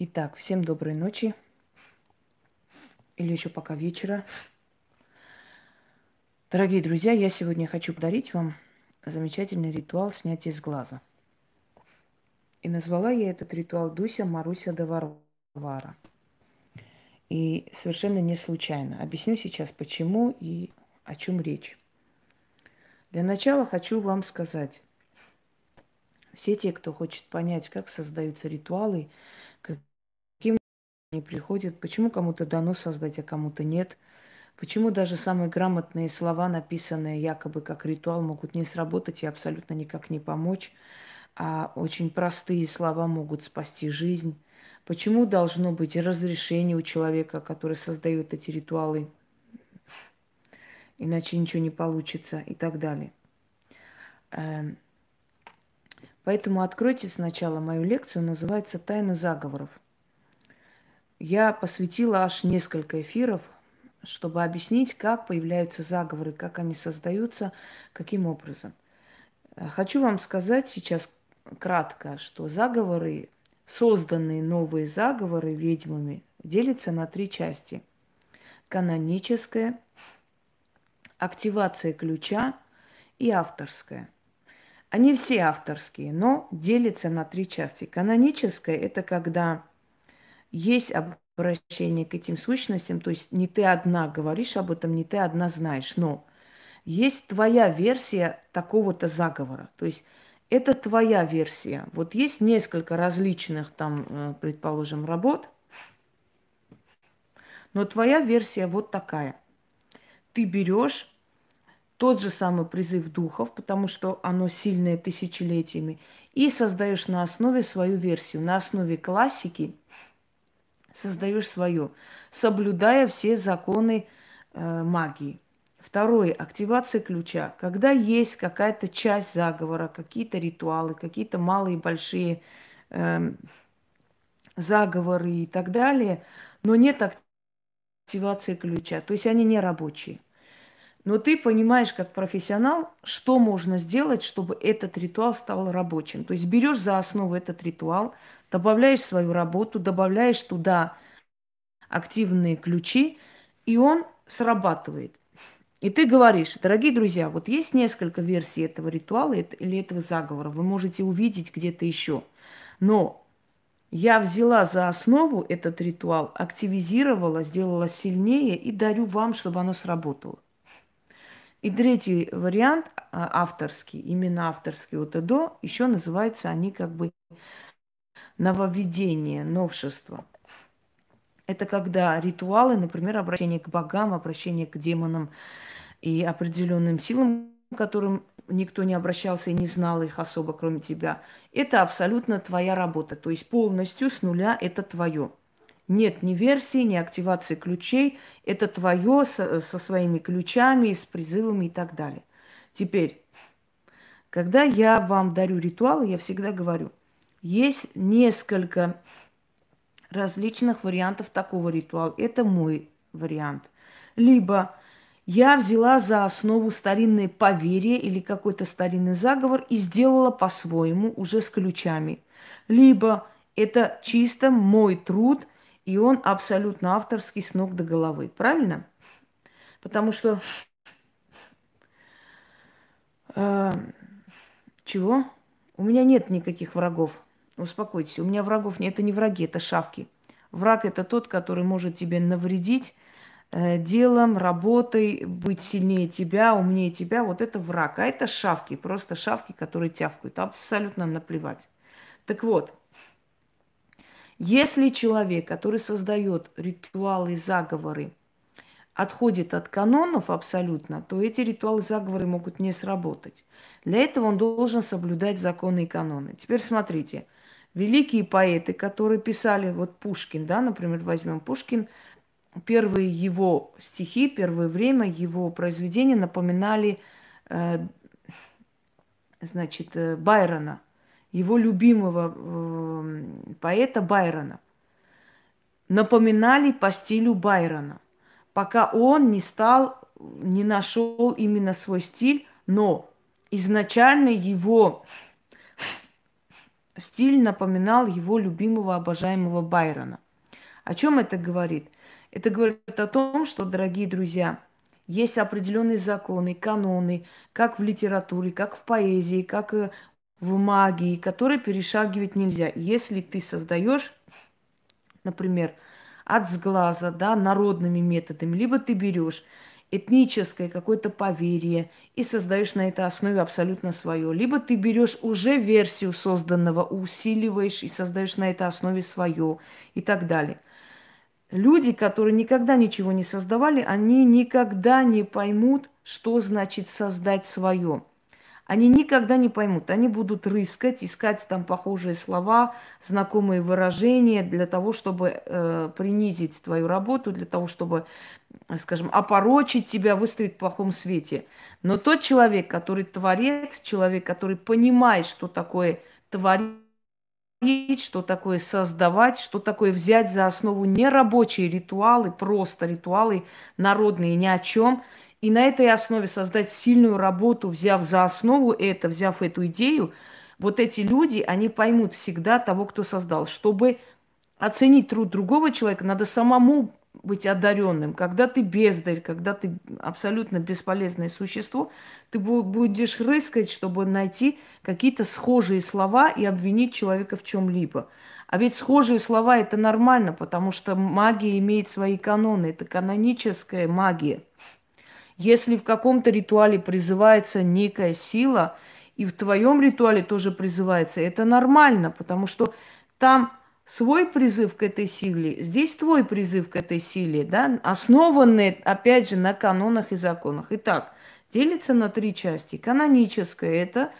Итак, всем доброй ночи. Или еще пока вечера. Дорогие друзья, я сегодня хочу подарить вам замечательный ритуал снятия с глаза. И назвала я этот ритуал Дуся Маруся да И совершенно не случайно. Объясню сейчас, почему и о чем речь. Для начала хочу вам сказать, все те, кто хочет понять, как создаются ритуалы, не приходит, почему кому-то дано создать, а кому-то нет, почему даже самые грамотные слова, написанные якобы как ритуал, могут не сработать и абсолютно никак не помочь, а очень простые слова могут спасти жизнь, почему должно быть разрешение у человека, который создает эти ритуалы, иначе ничего не получится и так далее. Эм, поэтому откройте сначала мою лекцию, называется «Тайна заговоров». Я посвятила аж несколько эфиров, чтобы объяснить, как появляются заговоры, как они создаются, каким образом. Хочу вам сказать сейчас кратко, что заговоры, созданные новые заговоры ведьмами, делятся на три части. Каноническая, активация ключа и авторская. Они все авторские, но делятся на три части. Каноническая – это когда есть обращение к этим сущностям, то есть не ты одна говоришь об этом, не ты одна знаешь, но есть твоя версия такого-то заговора. То есть это твоя версия. Вот есть несколько различных там, э, предположим, работ, но твоя версия вот такая. Ты берешь тот же самый призыв духов, потому что оно сильное тысячелетиями, и создаешь на основе свою версию, на основе классики – создаешь свое, соблюдая все законы э, магии. Второе. Активация ключа. Когда есть какая-то часть заговора, какие-то ритуалы, какие-то малые и большие э, заговоры и так далее, но нет активации ключа, то есть они не рабочие. Но ты понимаешь, как профессионал, что можно сделать, чтобы этот ритуал стал рабочим. То есть берешь за основу этот ритуал, добавляешь свою работу, добавляешь туда активные ключи, и он срабатывает. И ты говоришь, дорогие друзья, вот есть несколько версий этого ритуала или этого заговора, вы можете увидеть где-то еще. Но я взяла за основу этот ритуал, активизировала, сделала сильнее и дарю вам, чтобы оно сработало. И третий вариант, а, авторский, именно авторский вот это до, еще называется они как бы нововведение, новшество. Это когда ритуалы, например, обращение к богам, обращение к демонам и определенным силам, которым никто не обращался и не знал их особо, кроме тебя. Это абсолютно твоя работа. То есть полностью с нуля это твое. Нет ни версии, ни активации ключей. Это твое со, со своими ключами, с призывами и так далее. Теперь, когда я вам дарю ритуалы, я всегда говорю, есть несколько различных вариантов такого ритуала. Это мой вариант. Либо я взяла за основу старинное поверье или какой-то старинный заговор и сделала по-своему, уже с ключами. Либо это чисто мой труд, и он абсолютно авторский с ног до головы. Правильно? Потому что... Э, чего? У меня нет никаких врагов. Успокойтесь, у меня врагов нет, это не враги, это шавки. Враг – это тот, который может тебе навредить э, делом, работой, быть сильнее тебя, умнее тебя. Вот это враг. А это шавки, просто шавки, которые тявкают. Абсолютно наплевать. Так вот, если человек, который создает ритуалы заговоры, отходит от канонов абсолютно, то эти ритуалы заговоры могут не сработать. Для этого он должен соблюдать законы и каноны. Теперь смотрите – великие поэты, которые писали, вот Пушкин, да, например, возьмем Пушкин, первые его стихи, первое время его произведения напоминали, э, значит, э, Байрона, его любимого э, поэта Байрона. Напоминали по стилю Байрона, пока он не стал, не нашел именно свой стиль, но изначально его Стиль напоминал его любимого, обожаемого Байрона. О чем это говорит? Это говорит о том, что, дорогие друзья, есть определенные законы, каноны, как в литературе, как в поэзии, как в магии, которые перешагивать нельзя. Если ты создаешь, например, от сглаза, да, народными методами, либо ты берешь этническое какое-то поверье и создаешь на этой основе абсолютно свое. Либо ты берешь уже версию созданного, усиливаешь и создаешь на этой основе свое и так далее. Люди, которые никогда ничего не создавали, они никогда не поймут, что значит создать свое. Они никогда не поймут. Они будут рыскать, искать там похожие слова, знакомые выражения для того, чтобы э, принизить твою работу, для того, чтобы, скажем, опорочить тебя, выставить в плохом свете. Но тот человек, который творец, человек, который понимает, что такое творить, что такое создавать, что такое взять за основу не рабочие ритуалы, просто ритуалы народные, ни о чем – и на этой основе создать сильную работу, взяв за основу это, взяв эту идею, вот эти люди, они поймут всегда того, кто создал. Чтобы оценить труд другого человека, надо самому быть одаренным. Когда ты бездарь, когда ты абсолютно бесполезное существо, ты будешь рыскать, чтобы найти какие-то схожие слова и обвинить человека в чем-либо. А ведь схожие слова это нормально, потому что магия имеет свои каноны, это каноническая магия. Если в каком-то ритуале призывается некая сила, и в твоем ритуале тоже призывается, это нормально, потому что там свой призыв к этой силе, здесь твой призыв к этой силе, да, основанные, опять же, на канонах и законах. Итак, делится на три части. Каноническое – это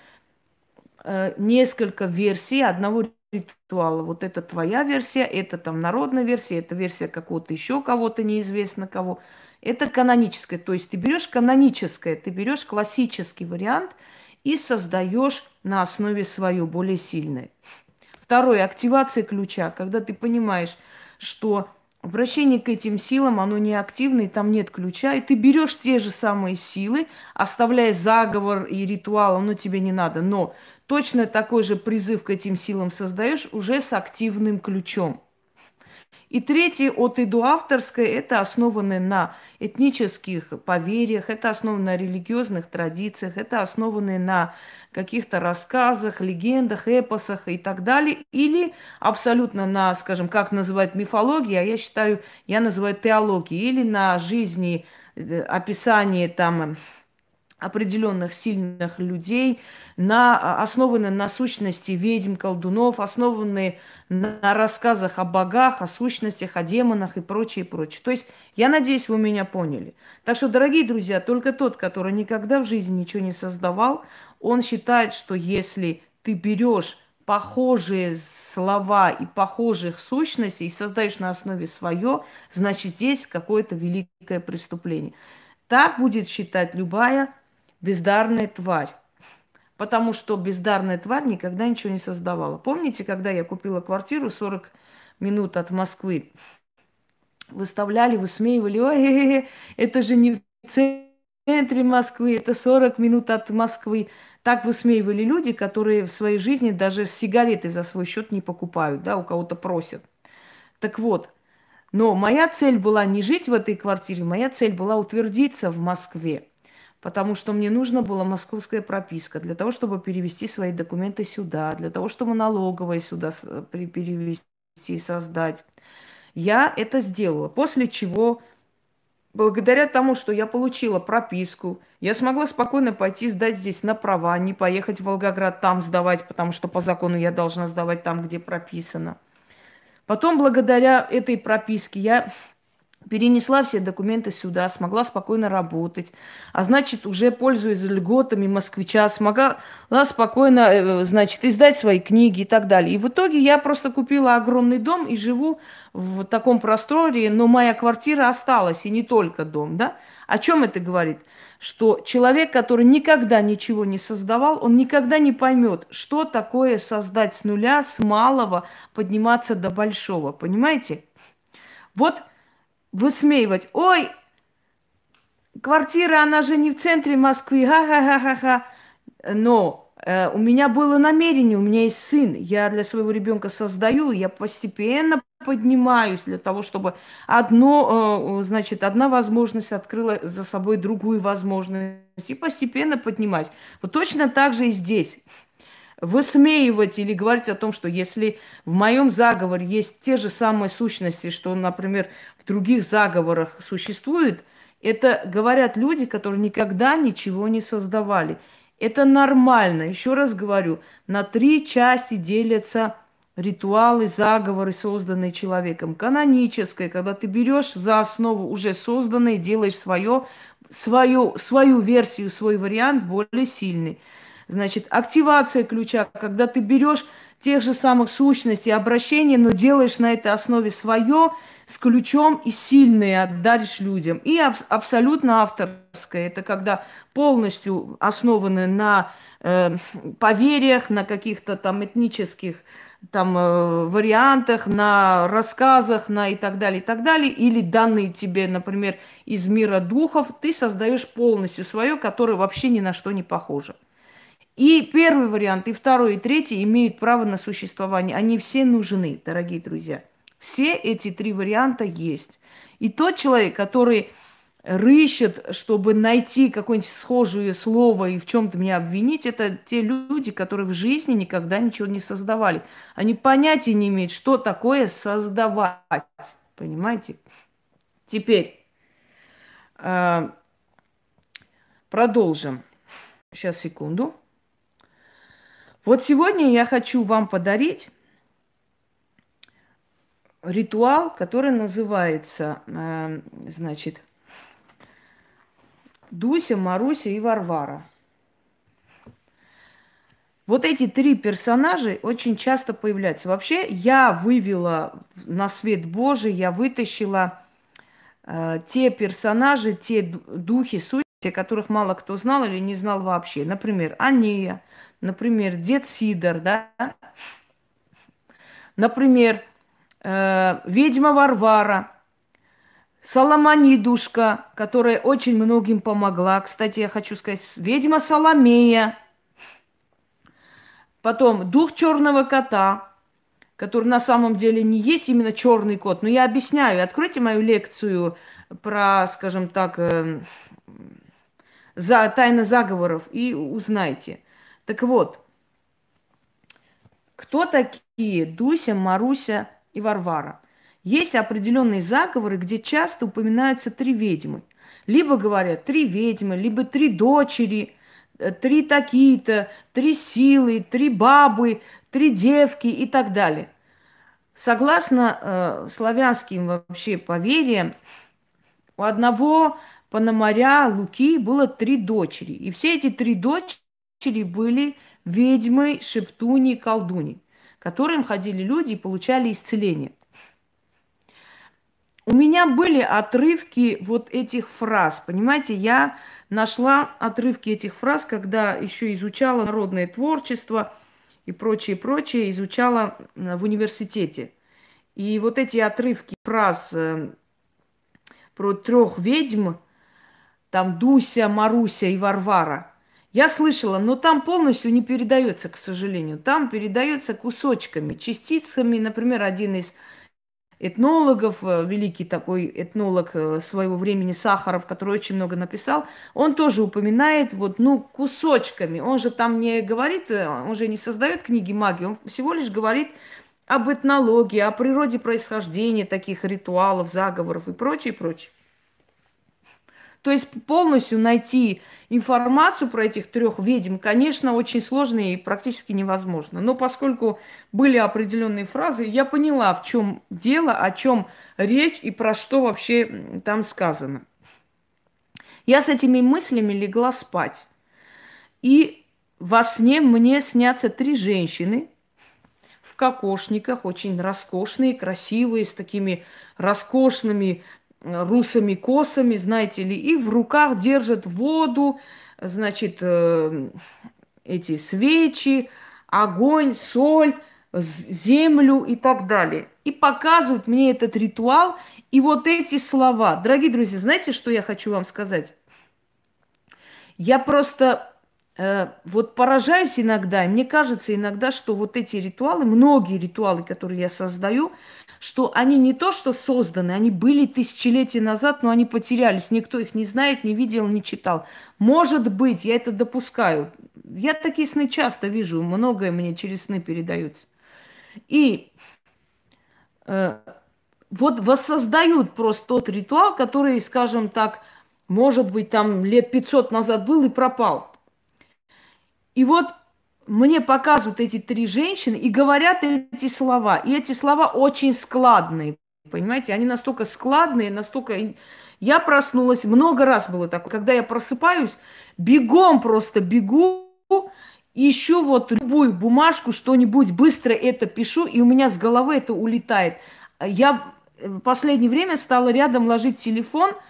э, несколько версий одного ритуала. Вот это твоя версия, это там народная версия, это версия какого-то еще кого-то неизвестно кого. -то это каноническое, то есть ты берешь каноническое, ты берешь классический вариант и создаешь на основе свою более сильное. Второе, активация ключа, когда ты понимаешь, что Обращение к этим силам, оно не активное, там нет ключа, и ты берешь те же самые силы, оставляя заговор и ритуал, оно тебе не надо, но точно такой же призыв к этим силам создаешь уже с активным ключом. И третий от иду идуавторской – это основаны на этнических поверьях, это основано на религиозных традициях, это основаны на каких-то рассказах, легендах, эпосах и так далее. Или абсолютно на, скажем, как называют мифологии, а я считаю, я называю теологией, или на жизни, э, описании там определенных сильных людей, на, а, основаны на сущности ведьм, колдунов, основаны на рассказах о богах, о сущностях, о демонах и прочее, прочее. То есть, я надеюсь, вы меня поняли. Так что, дорогие друзья, только тот, который никогда в жизни ничего не создавал, он считает, что если ты берешь похожие слова и похожих сущностей и создаешь на основе свое, значит, есть какое-то великое преступление. Так будет считать любая бездарная тварь. Потому что бездарная тварь никогда ничего не создавала. Помните, когда я купила квартиру 40 минут от Москвы? Выставляли, высмеивали. Ой, э, э, э, это же не в центре Москвы, это 40 минут от Москвы. Так высмеивали люди, которые в своей жизни даже сигареты за свой счет не покупают, да, у кого-то просят. Так вот, но моя цель была не жить в этой квартире, моя цель была утвердиться в Москве потому что мне нужна была московская прописка для того, чтобы перевести свои документы сюда, для того, чтобы налоговые сюда э, перевести и создать. Я это сделала, после чего благодаря тому, что я получила прописку, я смогла спокойно пойти сдать здесь на права, не поехать в Волгоград там сдавать, потому что по закону я должна сдавать там, где прописано. Потом, благодаря этой прописке, я перенесла все документы сюда, смогла спокойно работать, а значит, уже пользуясь льготами москвича, смогла спокойно, э, значит, издать свои книги и так далее. И в итоге я просто купила огромный дом и живу в таком просторе, но моя квартира осталась, и не только дом, да? О чем это говорит? Что человек, который никогда ничего не создавал, он никогда не поймет, что такое создать с нуля, с малого, подниматься до большого, понимаете? Вот высмеивать. Ой, квартира, она же не в центре Москвы, ха-ха-ха-ха-ха. Но э, у меня было намерение, у меня есть сын, я для своего ребенка создаю, я постепенно поднимаюсь для того, чтобы одно, э, значит, одна возможность открыла за собой другую возможность и постепенно поднимать. Вот точно так же и здесь высмеивать или говорить о том, что если в моем заговоре есть те же самые сущности, что, например, в других заговорах существует, это говорят люди, которые никогда ничего не создавали. Это нормально. Еще раз говорю, на три части делятся ритуалы, заговоры, созданные человеком. Каноническое, когда ты берешь за основу уже созданное, делаешь свое, свою, свою версию, свой вариант более сильный – Значит, активация ключа, когда ты берешь тех же самых сущностей обращения, но делаешь на этой основе свое с ключом и сильные отдаришь людям. И аб- абсолютно авторское. Это когда полностью основаны на э, поверьях, на каких-то там этнических там э, вариантах, на рассказах, на и так далее, и так далее, или данные тебе, например, из мира духов, ты создаешь полностью свое, которое вообще ни на что не похоже. И первый вариант, и второй, и третий имеют право на существование. Они все нужны, дорогие друзья. Все эти три варианта есть. И тот человек, который рыщет, чтобы найти какое-нибудь схожее слово и в чем-то меня обвинить, это те люди, которые в жизни никогда ничего не создавали. Они понятия не имеют, что такое создавать. Понимаете? Теперь э, продолжим. Сейчас, секунду. Вот сегодня я хочу вам подарить ритуал, который называется, э, значит, Дуся, Маруся и Варвара. Вот эти три персонажа очень часто появляются. Вообще, я вывела на свет Божий, я вытащила э, те персонажи, те духи, сути, о которых мало кто знал или не знал вообще. Например, Анея, Например, дед Сидор, да? Например, э, ведьма Варвара, Соломонидушка, которая очень многим помогла. Кстати, я хочу сказать, ведьма Соломея. Потом дух черного кота, который на самом деле не есть именно черный кот. Но я объясняю. Откройте мою лекцию про, скажем так, э, за, тайны заговоров и узнайте – так вот, кто такие Дуся, Маруся и Варвара? Есть определенные заговоры, где часто упоминаются три ведьмы. Либо говорят три ведьмы, либо три дочери, э, три такие-то, три силы, три бабы, три девки и так далее. Согласно э, славянским вообще поверьям, у одного Пономаря Луки было три дочери. И все эти три дочери были ведьмы, шептуни, колдуни, которым ходили люди и получали исцеление. У меня были отрывки вот этих фраз, понимаете, я нашла отрывки этих фраз, когда еще изучала народное творчество и прочее, прочее, изучала э, в университете. И вот эти отрывки фраз э, про трех ведьм, там Дуся, Маруся и Варвара – я слышала, но там полностью не передается, к сожалению. Там передается кусочками, частицами. Например, один из этнологов, э, великий такой этнолог э, своего времени Сахаров, который очень много написал, он тоже упоминает вот, ну, кусочками. Он же там не говорит, э, он же не создает книги магии, он всего лишь говорит об этнологии, о природе происхождения таких ритуалов, заговоров и прочее, прочее. То есть полностью найти информацию про этих трех ведьм, конечно, очень сложно и практически невозможно. Но поскольку были определенные фразы, я поняла, в чем дело, о чем речь и про что вообще там сказано. Я с этими мыслями легла спать. И во сне мне снятся три женщины в кокошниках, очень роскошные, красивые, с такими роскошными русами косами, знаете ли, и в руках держат воду, значит, э, эти свечи, огонь, соль, землю и так далее. И показывают мне этот ритуал и вот эти слова. Дорогие друзья, знаете, что я хочу вам сказать? Я просто э, вот поражаюсь иногда, и мне кажется иногда, что вот эти ритуалы, многие ритуалы, которые я создаю, что они не то что созданы, они были тысячелетия назад, но они потерялись. Никто их не знает, не видел, не читал. Может быть, я это допускаю. Я такие сны часто вижу, многое мне через сны передаются. И э, вот воссоздают просто тот ритуал, который, скажем так, может быть, там лет 500 назад был и пропал. И вот мне показывают эти три женщины и говорят эти слова. И эти слова очень складные, понимаете? Они настолько складные, настолько... Я проснулась, много раз было так, когда я просыпаюсь, бегом просто бегу, ищу вот любую бумажку, что-нибудь, быстро это пишу, и у меня с головы это улетает. Я э, в последнее время стала рядом ложить телефон –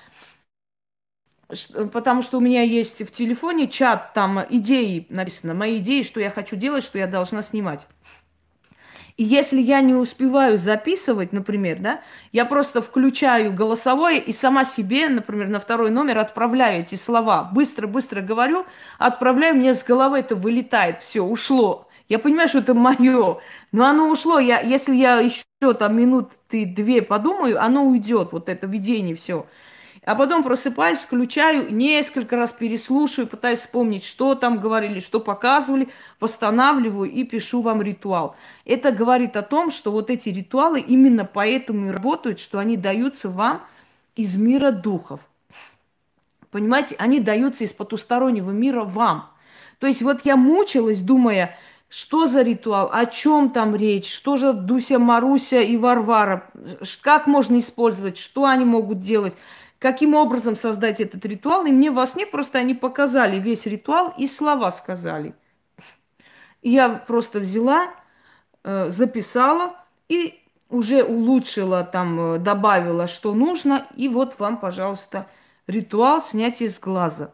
Э, потому что у меня есть в телефоне чат, там идеи написано, мои идеи, что я хочу делать, что я должна снимать. И если я не успеваю записывать, например, да, я просто включаю голосовое и сама себе, например, на второй номер отправляю эти слова. Быстро-быстро говорю, отправляю, мне с головы это вылетает, все, ушло. Я понимаю, что это мое, но оно ушло. Я, если я еще там минуты две подумаю, оно уйдет, вот это видение, все а потом просыпаюсь, включаю, несколько раз переслушиваю, пытаюсь вспомнить, что там говорили, что показывали, восстанавливаю и пишу вам ритуал. Это говорит о том, что вот эти ритуалы именно поэтому и работают, что они даются вам из мира духов. Понимаете, они даются из потустороннего мира вам. То есть вот я мучилась, думая, что за ритуал, о чем там речь, что же Дуся, Маруся и Варвара, как можно использовать, что они могут делать каким образом создать этот ритуал. И мне во сне просто они показали весь ритуал и слова сказали. Я просто взяла, э, записала и уже улучшила, там э, добавила, что нужно. И вот вам, пожалуйста, ритуал снятия с глаза.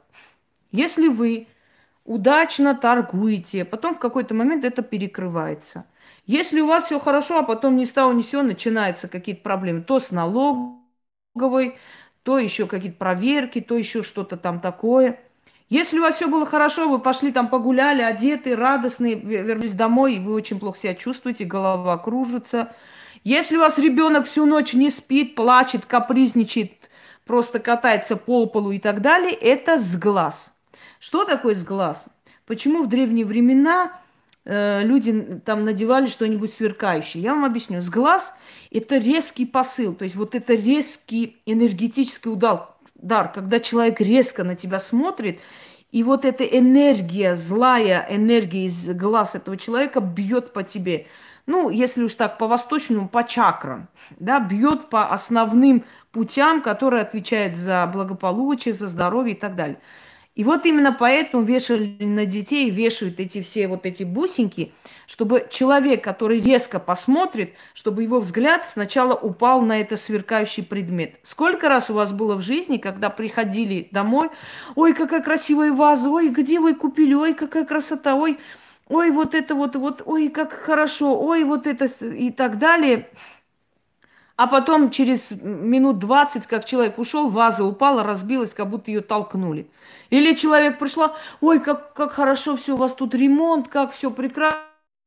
Если вы удачно торгуете, потом в какой-то момент это перекрывается. Если у вас все хорошо, а потом ни с того ни сего начинаются какие-то проблемы, то с налоговой, то еще какие-то проверки, то еще что-то там такое. Если у вас все было хорошо, вы пошли там погуляли, одеты, радостные, вернулись домой, и вы очень плохо себя чувствуете, голова кружится. Если у вас ребенок всю ночь не спит, плачет, капризничает, просто катается по полу и так далее, это сглаз. Что такое сглаз? Почему в древние времена Э, люди там надевали что-нибудь сверкающее. Я вам объясню. С глаз это резкий посыл, то есть вот это резкий энергетический удар, удар когда человек резко на тебя смотрит, и вот эта энергия, злая энергия из глаз этого человека бьет по тебе. Ну, если уж так по-восточному, по чакрам, да, бьет по основным путям, которые отвечают за благополучие, за здоровье и так далее. И вот именно поэтому вешали на детей, вешают эти все вот эти бусинки, чтобы человек, который резко посмотрит, чтобы его взгляд сначала упал на это сверкающий предмет. Сколько раз у вас было в жизни, когда приходили домой, ой, какая красивая ваза, ой, где вы купили, ой, какая красота, ой, ой, вот это вот, вот, ой, как хорошо, ой, вот это и так далее – а потом через минут 20, как человек ушел, ваза упала, разбилась, как будто ее толкнули. Или человек пришла, ой, как, как хорошо все у вас тут ремонт, как все прекрасно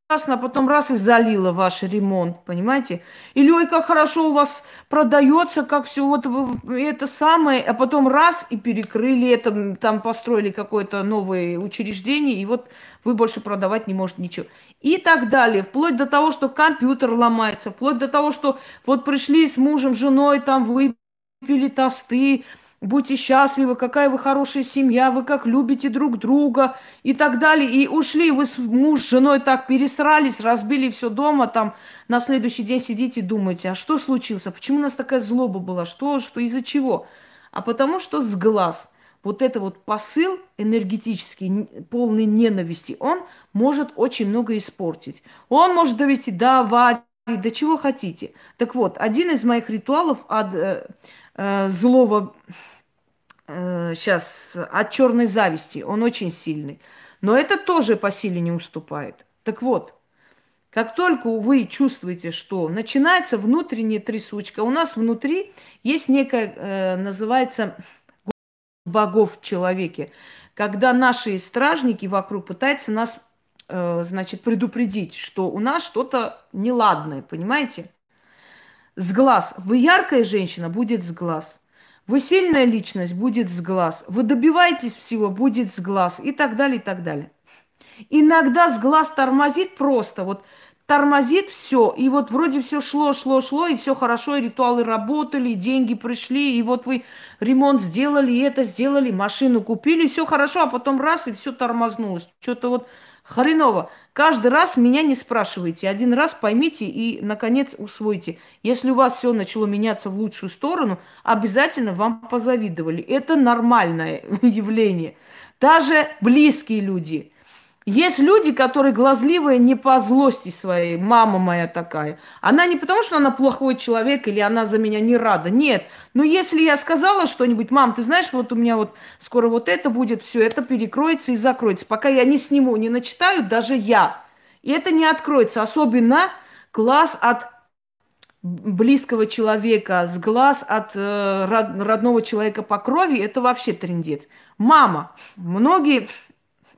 прекрасно, а потом раз и залила ваш ремонт, понимаете? Или ой, как хорошо у вас продается, как все вот э, это самое, а потом раз и перекрыли это, там построили какое-то новое учреждение, и вот вы больше продавать не можете ничего. И так далее, вплоть до того, что компьютер ломается, вплоть до того, что вот пришли с мужем, женой, там выпили тосты, будьте счастливы, какая вы хорошая семья, вы как любите друг друга и так далее. И ушли, вы с муж, с женой так пересрались, разбили все дома, там на следующий день сидите и думаете, а что случилось, а почему у нас такая злоба была, что, что, из-за чего? А потому что с глаз. Вот это вот посыл энергетический, полный ненависти, он может очень много испортить. Он может довести до аварии, до чего хотите. Так вот, один из моих ритуалов от Э, злого, сейчас, э, от черной зависти. Он очень сильный. Но это тоже по силе не уступает. Так вот, как только вы чувствуете, что начинается внутренняя трясучка, у нас внутри есть некая, э, называется, богов в человеке, когда наши стражники вокруг пытаются нас, значит, предупредить, что у нас что-то неладное, понимаете? с глаз. Вы яркая женщина, будет с глаз. Вы сильная личность, будет с глаз. Вы добиваетесь всего, будет с глаз. И так далее, и так далее. Иногда с глаз тормозит просто. Вот тормозит все. И вот вроде все шло, шло, шло, и все хорошо, и ритуалы работали, и деньги пришли, и вот вы ремонт сделали, и это сделали, машину купили, все хорошо, а потом раз, и все тормознулось. Что-то вот Хреново. Каждый раз меня не спрашивайте. Один раз поймите и, наконец, усвойте. Если у вас все начало меняться в лучшую сторону, обязательно вам позавидовали. Это нормальное явление. Даже близкие люди – есть люди, которые глазливые не по злости своей. Мама моя такая. Она не потому, что она плохой человек или она за меня не рада. Нет. Но если я сказала что-нибудь, мам, ты знаешь, вот у меня вот скоро вот это будет, все это перекроется и закроется. Пока я не сниму, не начитаю, даже я. И это не откроется. Особенно глаз от близкого человека, с глаз от э, родного человека по крови, это вообще трендец. Мама. Многие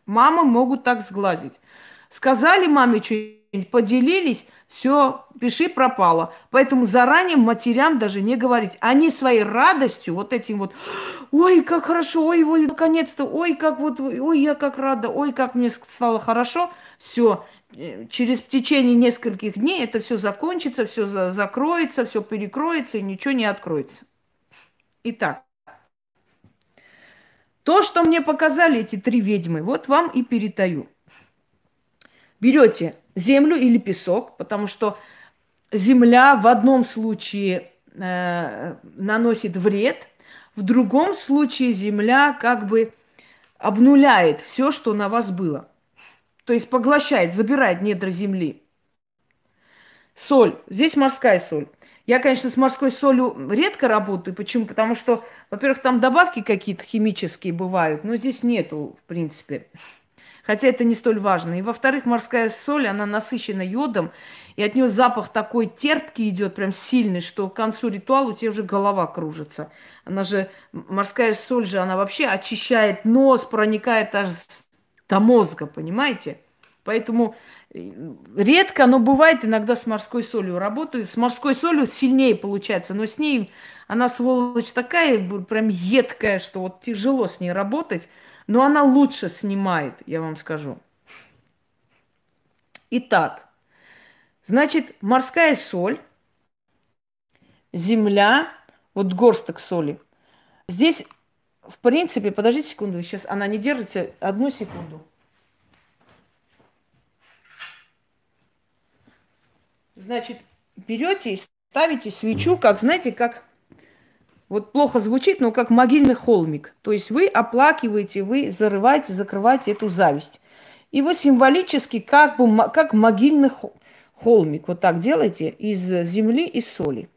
Мамы могут так сглазить. Сказали маме что-нибудь, поделились, все, пиши, пропало. Поэтому заранее матерям даже не говорить. Они своей радостью, вот этим вот, ой, как хорошо, ой, ой, наконец-то, ой, как вот, ой, я как рада, ой, как мне стало хорошо. Все, э, через течение нескольких дней это все закончится, все за закроется, все перекроется и ничего не откроется. Итак, то, что мне показали эти три ведьмы, вот вам и перетаю. Берете землю или песок, потому что земля в одном случае э, наносит вред, в другом случае земля как бы обнуляет все, что на вас было. То есть поглощает, забирает недра земли. Соль. Здесь морская соль. Я, конечно, с морской солью редко работаю. Почему? Потому что, во-первых, там добавки какие-то химические бывают, но здесь нету, в принципе. Хотя это не столь важно. И, во-вторых, морская соль, она насыщена йодом, и от нее запах такой терпкий идет, прям сильный, что к концу ритуала у тебя уже голова кружится. Она же, морская соль же, она вообще очищает нос, проникает аж до мозга, понимаете? Поэтому э, редко, но бывает иногда с морской солью работаю. С морской солью сильнее получается, но с ней она сволочь такая, прям едкая, что вот тяжело с ней работать. Но она лучше снимает, я вам скажу. Итак, значит, морская соль, земля, вот горсток соли. Здесь, в принципе, подождите секунду, сейчас она не держится, одну секунду. Значит, берете и ставите свечу, как, знаете, как вот плохо звучит, но как могильный холмик. То есть вы оплакиваете, вы зарываете, закрываете эту зависть. И вы символически как бы как могильный холмик вот так делаете из земли и соли.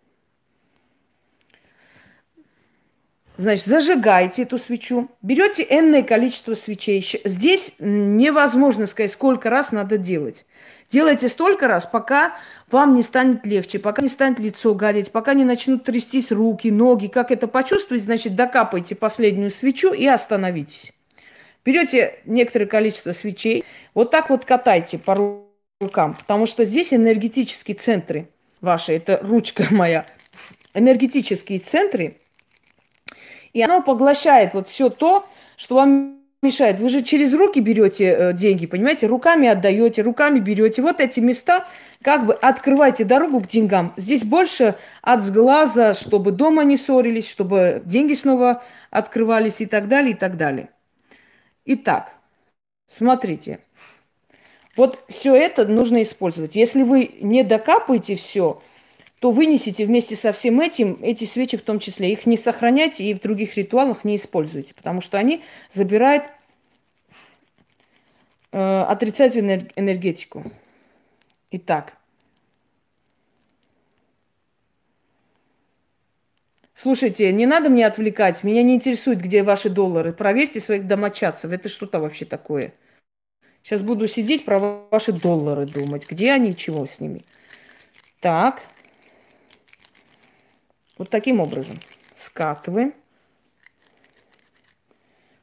Значит, зажигаете эту свечу, берете энное количество свечей. Здесь невозможно сказать, сколько раз надо делать. Делайте столько раз, пока вам не станет легче, пока не станет лицо гореть, пока не начнут трястись руки, ноги. Как это почувствовать, значит, докапайте последнюю свечу и остановитесь. Берете некоторое количество свечей, вот так вот катайте по рукам, потому что здесь энергетические центры ваши, это ручка моя, энергетические центры, и оно поглощает вот все то, что вам мешает? Вы же через руки берете э, деньги, понимаете? Руками отдаете, руками берете. Вот эти места, как бы открывайте дорогу к деньгам. Здесь больше от сглаза, чтобы дома не ссорились, чтобы деньги снова открывались и так далее, и так далее. Итак, смотрите. Вот все это нужно использовать. Если вы не докапаете все, то вынесите вместе со всем этим эти свечи в том числе. Их не сохраняйте и в других ритуалах не используйте, потому что они забирают Э, отрицать энергетику. Итак. Слушайте, не надо мне отвлекать. Меня не интересует, где ваши доллары. Проверьте своих домочадцев. Это что-то вообще такое. Сейчас буду сидеть про ваши доллары думать. Где они, чего с ними. Так. Вот таким образом. Скатываем.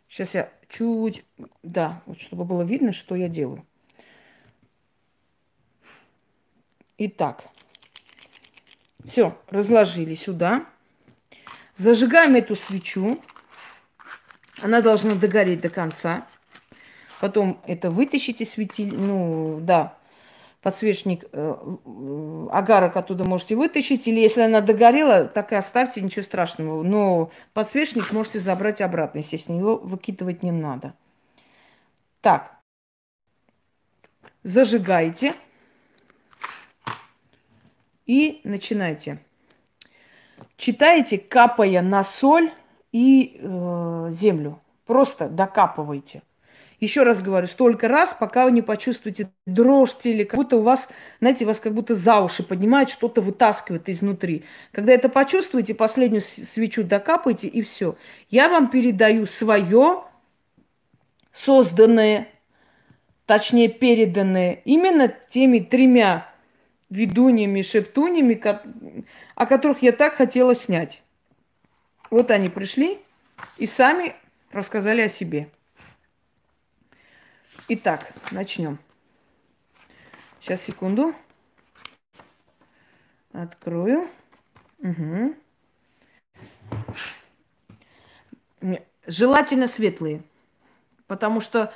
Сейчас я чуть, да, вот чтобы было видно, что я делаю. Итак, все, разложили сюда. Зажигаем эту свечу. Она должна догореть до конца. Потом это вытащите светиль, ну да, подсвечник э, агарок оттуда можете вытащить, или если она догорела, так и оставьте, ничего страшного. Но подсвечник можете забрать обратно, если с него выкидывать не надо. Так, зажигайте и начинайте. Читайте, капая на соль и э, землю. Просто докапывайте еще раз говорю, столько раз, пока вы не почувствуете дрожь или как будто у вас, знаете, вас как будто за уши поднимает, что-то вытаскивает изнутри. Когда это почувствуете, последнюю свечу докапайте и все. Я вам передаю свое созданное, точнее переданное именно теми тремя ведуньями, шептунями, о которых я так хотела снять. Вот они пришли и сами рассказали о себе. Итак, начнем. Сейчас, секунду. Открою. Угу. Желательно светлые, потому что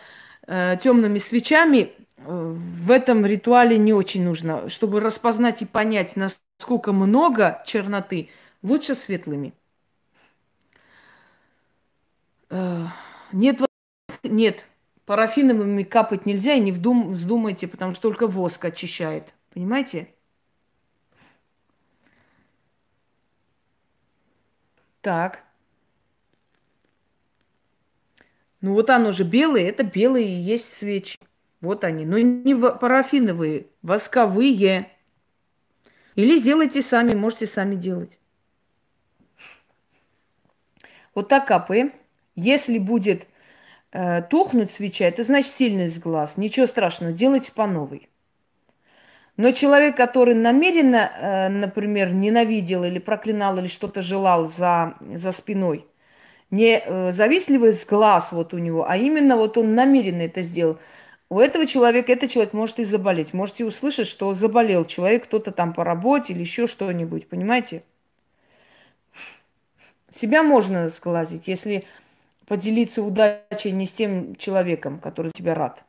э, темными свечами э, в этом ритуале не очень нужно. Чтобы распознать и понять, насколько много черноты, лучше светлыми. Э, нет, нет Парафиновыми капать нельзя, и не вдум, вздумайте, потому что только воск очищает. Понимаете? Так. Ну вот оно же белое, это белые и есть свечи. Вот они. Но ну не парафиновые, восковые. Или сделайте сами, можете сами делать. Вот так капаем. Если будет Э, тухнуть свеча, это значит сильный сглаз. Ничего страшного, делайте по новой. Но человек, который намеренно, э, например, ненавидел или проклинал, или что-то желал за, за спиной, не э, завистливый сглаз вот у него, а именно вот он намеренно это сделал, у этого человека, этот человек может и заболеть. Можете услышать, что заболел человек, кто-то там по работе или еще что-нибудь, понимаете? Себя можно сглазить, если поделиться удачей не с тем человеком, который тебя рад.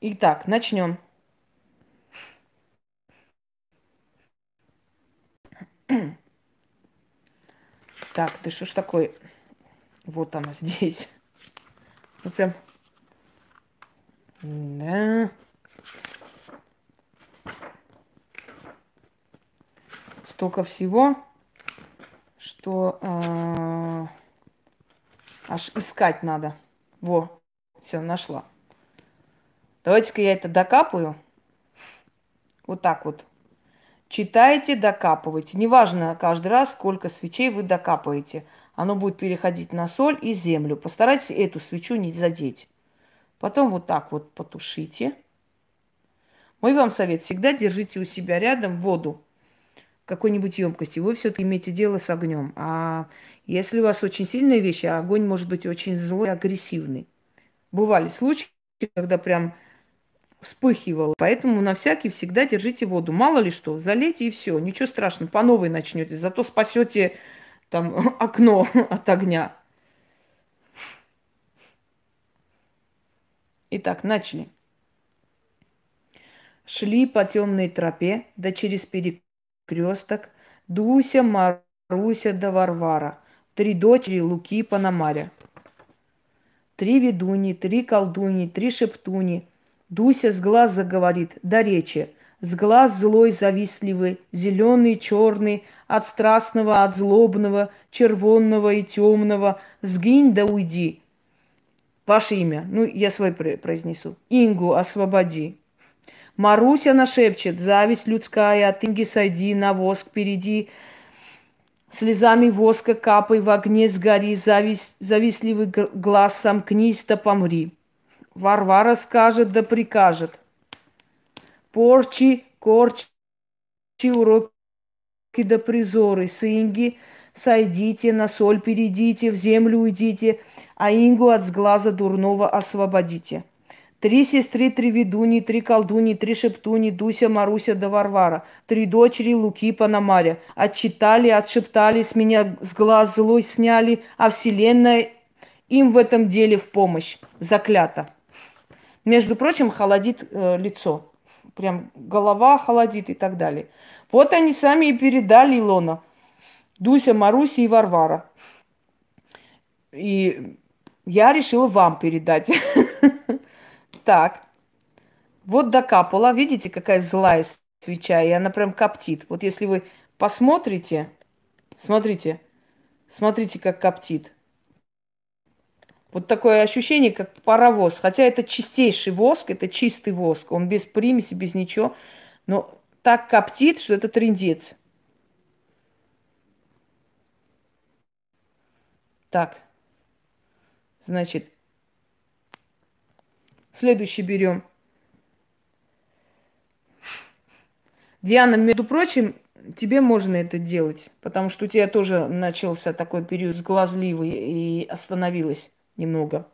Итак, начнем. Так, ты что ж такое? Вот она здесь. Ну прям. Да. Столько всего, что... Э Аж искать надо. Во, все, нашла. Давайте-ка я это докапаю. Вот так вот. Читайте, докапывайте. Неважно каждый раз, сколько свечей вы докапаете. Оно будет переходить на соль и землю. Постарайтесь эту свечу не задеть. Потом вот так вот потушите. Мой вам совет. Всегда держите у себя рядом воду какой-нибудь емкости. Вы все-таки имеете дело с огнем. А если у вас очень сильные вещи, а огонь может быть очень злой, агрессивный. Бывали случаи, когда прям вспыхивало. Поэтому на всякий всегда держите воду. Мало ли что, залейте и все. Ничего страшного, по новой начнете. Зато спасете там окно от огня. Итак, начали. Шли по темной тропе, да через перекресток кресток, Дуся, Маруся да Варвара, три дочери Луки и Пономаря. Три ведуни, три колдуни, три шептуни. Дуся с глаз заговорит, да речи. С глаз злой завистливый, зеленый, черный, от страстного, от злобного, червонного и темного. Сгинь да уйди. Ваше имя, ну, я свой произнесу. Ингу освободи. Маруся нашепчет, зависть людская, от а инги сойди, на воск перейди. Слезами воска капай, в огне сгори, зависть, завистливый глаз сомкнись, да помри. Варвара скажет, да прикажет. Порчи, корчи, уроки да призоры, сынги, сойдите, на соль перейдите, в землю уйдите, а ингу от сглаза дурного освободите. Три сестры, три ведуни, три колдуни, три шептуни, Дуся, Маруся да Варвара. Три дочери Луки Панамаря. Отчитали, отшептали, с меня с глаз злой сняли, а вселенная им в этом деле в помощь. Заклято. Между прочим, холодит э, лицо. Прям голова холодит и так далее. Вот они сами и передали Илона. Дуся, Маруся и Варвара. И я решила вам передать. Так. Вот докапала. Видите, какая злая свеча, и она прям коптит. Вот если вы посмотрите, смотрите, смотрите, как коптит. Вот такое ощущение, как паровоз. Хотя это чистейший воск, это чистый воск. Он без примеси, без ничего. Но так коптит, что это трендец. Так. Значит, Следующий берем. Диана, между прочим, тебе можно это делать, потому что у тебя тоже начался такой период сглазливый и остановилась немного.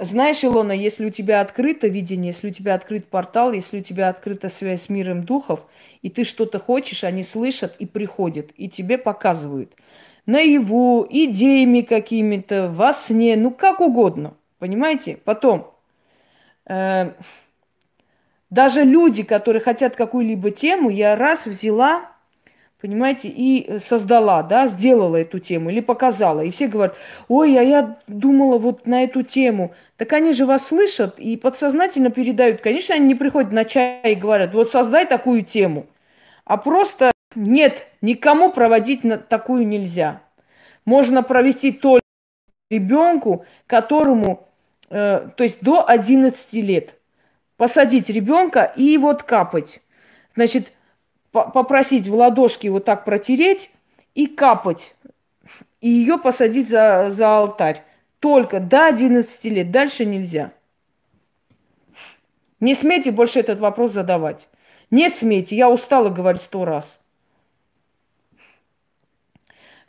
Знаешь, Илона, если у тебя открыто видение, если у тебя открыт портал, если у тебя открыта связь с миром духов, и ты что-то хочешь, они слышат и приходят, и тебе показывают – наяву, идеями какими-то, во сне, ну как угодно. Понимаете? Потом, э, даже люди, которые хотят какую-либо тему, я раз взяла, понимаете, и создала, да, сделала эту тему или показала. И все говорят, ой, а я думала вот на эту тему. Так они же вас слышат и подсознательно передают. Конечно, они не приходят на чай и говорят, вот создай такую тему. А просто нет, никому проводить такую нельзя. Можно провести только ребенку, которому, э, то есть до 11 лет. Посадить ребенка и вот капать. Значит, по попросить в ладошки вот так протереть и капать. И ее посадить за, за алтарь. Только до 11 лет. Дальше нельзя. Не смейте больше этот вопрос задавать. Не смейте. Я устала говорить сто раз.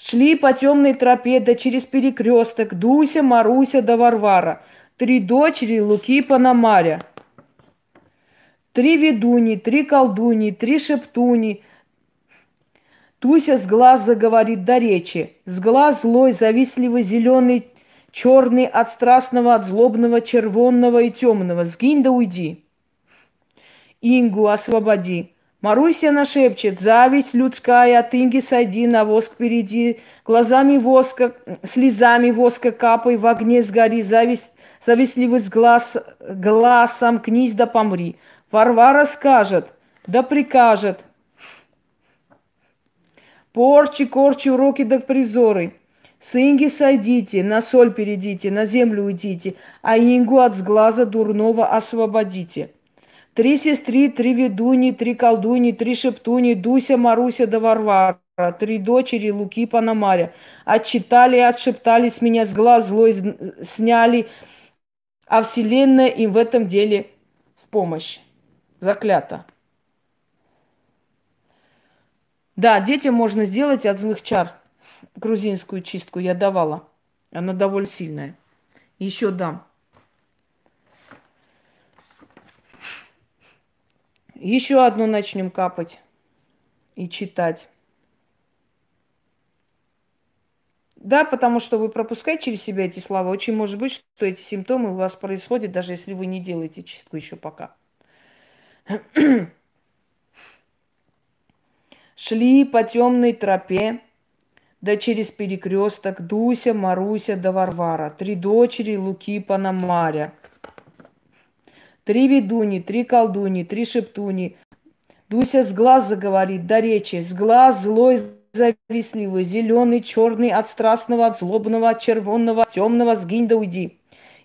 Шли по темной тропе да через перекресток Дуся, Маруся да Варвара. Три дочери Луки Пономаря. Три ведуни, три колдуни, три шептуни. Туся с глаз заговорит до речи. С глаз злой, завистливо зеленый, черный от страстного, от злобного, червонного и темного. Сгинь да уйди. Ингу освободи. Маруся нашепчет, зависть людская, от инги сойди, на воск впереди, глазами воска, слезами воска капай, в огне сгори, зависть, завистливый с глаз, глазом сомкнись да помри. Варвара скажет, да прикажет, порчи, корчи, уроки да призоры. Сынги инги сойдите, на соль перейдите, на землю уйдите, а ингу от сглаза дурного освободите. Три сестри, три ведуни, три колдуни, три шептуни, Дуся, Маруся да Варвара, три дочери Луки Пономаря. Отчитали, отшептали с меня с глаз злой, сняли, а вселенная им в этом деле в помощь. Заклято. Да, детям можно сделать от злых чар. Грузинскую чистку я давала. Она довольно сильная. Еще дам. Еще одну начнем капать и читать. Да, потому что вы пропускаете через себя эти слова. Очень может быть, что эти симптомы у вас происходят, даже если вы не делаете чистку еще пока. Шли по темной тропе, да через перекресток Дуся, Маруся да Варвара, три дочери Луки Панамаря. Три ведуни, три колдуни, три шептуни. Дуся с глаз заговорит, до речи. С глаз злой завистливый, зеленый, черный, от страстного, от злобного, от червонного, от темного, сгинь да уйди.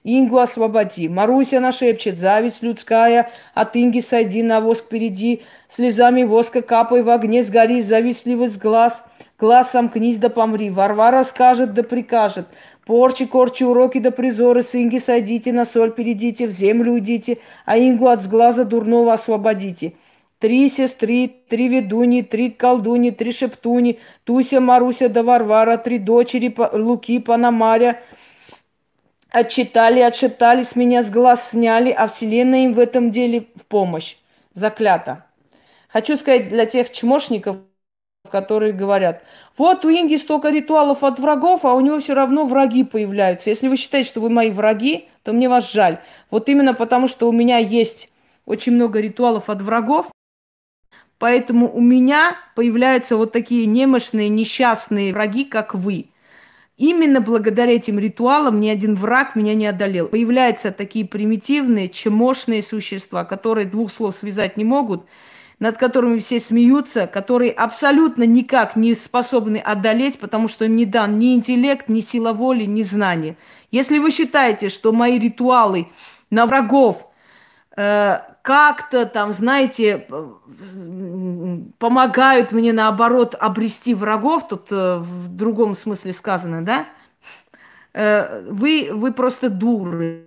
Ингу освободи. Маруся нашепчет шепчет, зависть людская, от Инги сойди на воск впереди, слезами воска капай в огне, сгори, завистливый с глаз, глаз сомкнись да помри. Варвара скажет да прикажет, Порчи, корчи, уроки да призоры, сынги садите, на соль перейдите, в землю уйдите, а ингу от сглаза дурного освободите. Три сестры, три ведуни, три колдуни, три шептуни, Туся, Маруся да Варвара, три дочери Луки, Панамаря, отчитали, отшептали, с меня с глаз сняли, а вселенная им в этом деле в помощь. Заклято. Хочу сказать для тех чмошников, которые говорят, вот у Инги столько ритуалов от врагов, а у него все равно враги появляются. Если вы считаете, что вы мои враги, то мне вас жаль. Вот именно потому, что у меня есть очень много ритуалов от врагов, поэтому у меня появляются вот такие немощные, несчастные враги, как вы. Именно благодаря этим ритуалам ни один враг меня не одолел. Появляются такие примитивные, чемошные существа, которые двух слов связать не могут – над которыми все смеются, которые абсолютно никак не способны одолеть, потому что им не дан ни интеллект, ни сила воли, ни знания. Если вы считаете, что мои ритуалы на врагов э, как-то там, знаете, э, помогают мне наоборот обрести врагов, тут э, в другом смысле сказано, да, э, вы, вы просто дуры.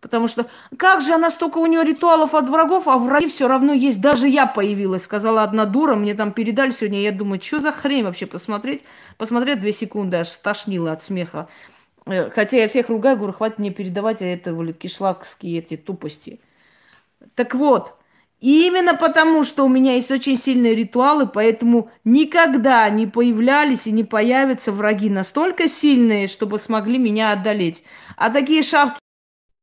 Потому что как же она столько у нее ритуалов от врагов, а враги все равно есть. Даже я появилась, сказала одна дура, мне там передали сегодня. Я думаю, что за хрень вообще посмотреть? Посмотреть две секунды, аж стошнило от смеха. Э, хотя я всех ругаю, говорю, хватит мне передавать а это, блин, кишлакские эти тупости. Так вот, именно потому, что у меня есть очень сильные ритуалы, поэтому никогда не появлялись и не появятся враги настолько сильные, чтобы смогли меня одолеть. А такие шавки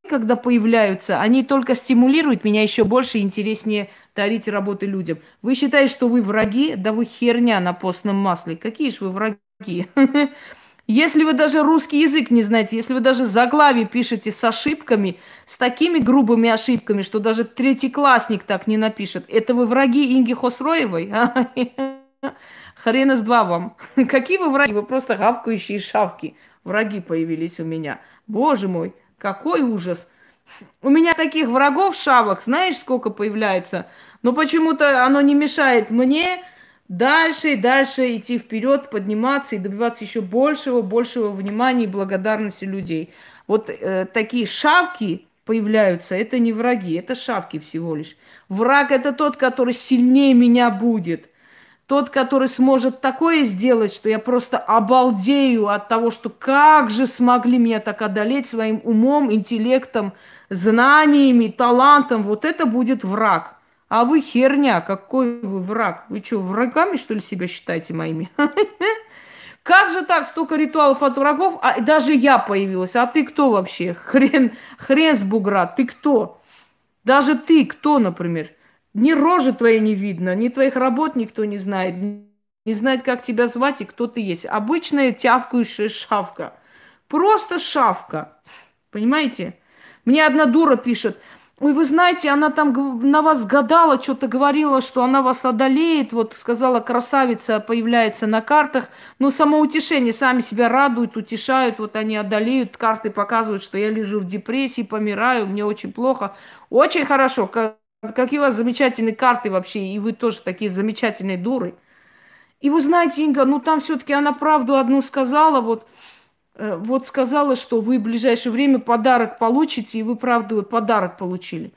когда появляются, они только стимулируют меня еще больше и интереснее дарить работы людям. Вы считаете, что вы враги? Да вы херня на постном масле. Какие же вы враги? Если вы даже русский язык не знаете, если вы даже заглавие пишете с ошибками, с такими грубыми ошибками, что даже третьеклассник так не напишет, это вы враги Инги Хосроевой? Хрена с два вам. Какие вы враги? Вы просто гавкающие шавки. Враги появились у меня. Боже мой. Какой ужас! У меня таких врагов шавок, знаешь, сколько появляется. Но почему-то оно не мешает мне дальше и дальше идти вперед, подниматься и добиваться еще большего, большего внимания и благодарности людей. Вот э, такие шавки появляются, это не враги, это шавки всего лишь. Враг это тот, который сильнее меня будет. Тот, который сможет такое сделать, что я просто обалдею от того, что как же смогли меня так одолеть своим умом, интеллектом, знаниями, талантом. Вот это будет враг. А вы херня, какой вы враг? Вы что, врагами, что ли, себя считаете моими? Как же так, столько ритуалов от врагов, а даже я появилась. А ты кто вообще? Хрен, хрен с бугра, ты кто? Даже ты кто, например? ни рожи твоей не видно, ни твоих работ никто не знает, не знает, как тебя звать и кто ты есть. Обычная тявкающая шавка. Просто шавка. Понимаете? Мне одна дура пишет, ой, вы знаете, она там на вас гадала, что-то говорила, что она вас одолеет, вот сказала, красавица появляется на картах, но самоутешение, сами себя радуют, утешают, вот они одолеют, карты показывают, что я лежу в депрессии, помираю, мне очень плохо. Очень хорошо, какие у вас замечательные карты вообще, и вы тоже такие замечательные дуры. И вы знаете, Инга, ну там все-таки она правду одну сказала, вот, э, вот сказала, что вы в ближайшее время подарок получите, и вы правду вот подарок получили.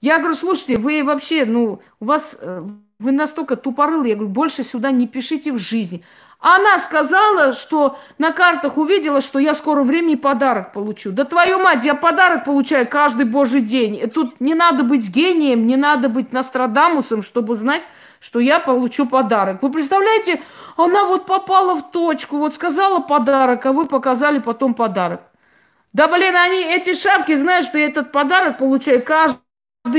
Я говорю, слушайте, вы вообще, ну, у вас, э, вы настолько тупорылы, я говорю, больше сюда не пишите в жизни она сказала, что на картах увидела, что я скоро времени подарок получу. Да твою мать, я подарок получаю каждый божий день. Тут не надо быть гением, не надо быть Нострадамусом, чтобы знать, что я получу подарок. Вы представляете, она вот попала в точку, вот сказала подарок, а вы показали потом подарок. Да блин, они, эти шапки знают, что я этот подарок получаю каждый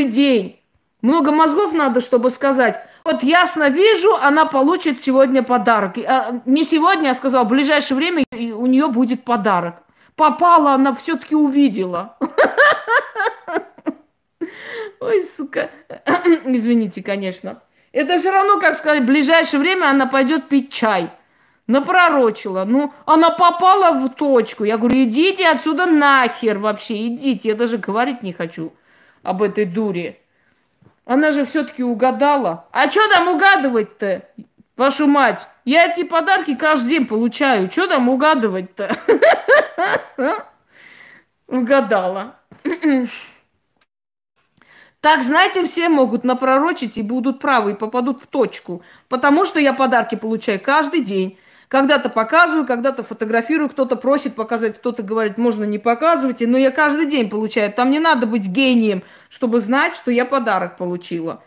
день. Много мозгов надо, чтобы сказать, вот ясно вижу, она получит сегодня подарок. А, не сегодня, я сказала, в ближайшее время у нее будет подарок. Попала, она все-таки увидела. Ой, сука. Извините, конечно. Это же равно, как сказать, в ближайшее время она пойдет пить чай. Напророчила. Ну, она попала в точку. Я говорю, идите отсюда нахер вообще, идите. Я даже говорить не хочу об этой дуре. Она же все-таки угадала. А что там угадывать-то, вашу мать? Я эти подарки каждый день получаю. Что там угадывать-то? Угадала. Так, знаете, все могут напророчить и будут правы, и попадут в точку. Потому что я подарки получаю каждый день. Когда-то показываю, когда-то фотографирую, кто-то просит показать, кто-то говорит, можно не показывать, но ну, я каждый день получаю. Там не надо быть гением, чтобы знать, что я подарок получила.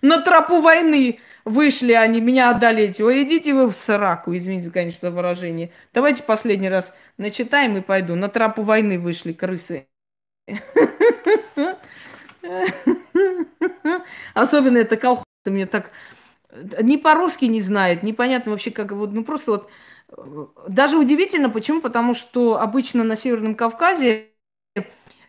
На тропу войны вышли они, меня одолеть. Ой, идите вы в сраку, извините, конечно, выражение. Давайте последний раз начитаем и пойду. На тропу войны вышли крысы. Особенно это колхозы мне так Э, ни по-русски не знает, непонятно вообще, как вот, ну просто вот э, даже удивительно, почему? Потому что обычно на Северном Кавказе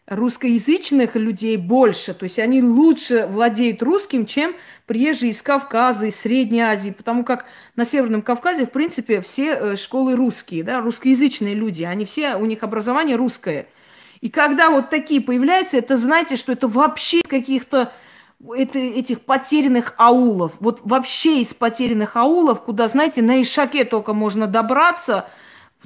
русскоязычных людей больше, то есть они лучше владеют русским, чем приезжие из Кавказа, из Средней Азии, потому как на Северном Кавказе, в принципе, все э, школы русские, да, русскоязычные люди, они все, у них образование русское. И когда вот такие появляются, это знаете, что это вообще каких-то это, этих потерянных аулов. Вот вообще из потерянных аулов, куда, знаете, на Ишаке только можно добраться,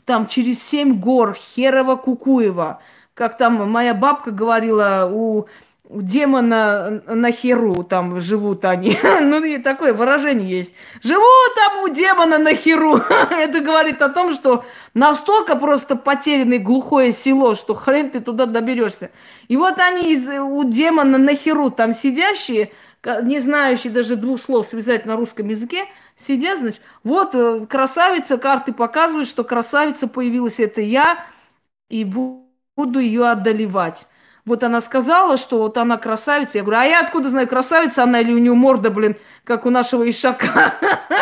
там через семь гор, Херова, Кукуева. Как там моя бабка говорила, у у демона на херу там живут они. ну, и такое выражение есть. Живут там у демона на херу. Это говорит о том, что настолько просто потерянное глухое село, что хрен ты туда доберешься. И вот они из, у демона на херу там сидящие, не знающие даже двух слов связать на русском языке, сидят, значит, вот э, красавица, карты показывают, что красавица появилась, это я, и буду ее одолевать. Вот она сказала, что вот она красавица. Я говорю, а я откуда знаю, красавица она или у нее морда, блин, как у нашего Ишака.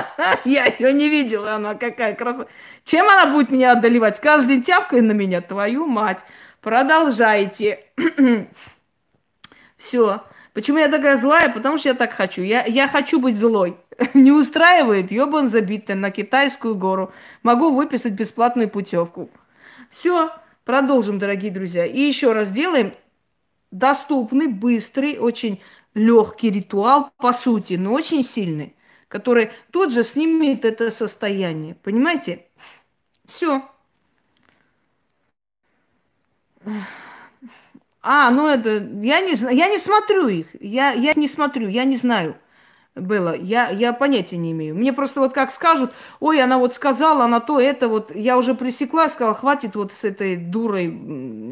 Я ее не видела, она какая красавица. Чем она будет меня одолевать? Каждый день тявкой на меня, твою мать. Продолжайте. Все. Почему я такая злая? Потому что я так хочу. Я, я хочу быть злой. Не устраивает? Ёбан забитая на китайскую гору. Могу выписать бесплатную путевку. Все. Продолжим, дорогие друзья. И еще раз делаем доступный, быстрый, очень легкий ритуал, по сути, но очень сильный, который тут же снимет это состояние. Понимаете? Все. А, ну это, я не знаю, я не смотрю их, я, я не смотрю, я не знаю. Было, я, я понятия не имею. Мне просто вот как скажут, ой, она вот сказала, она то, это вот, я уже пресекла, сказала, хватит вот с этой дурой,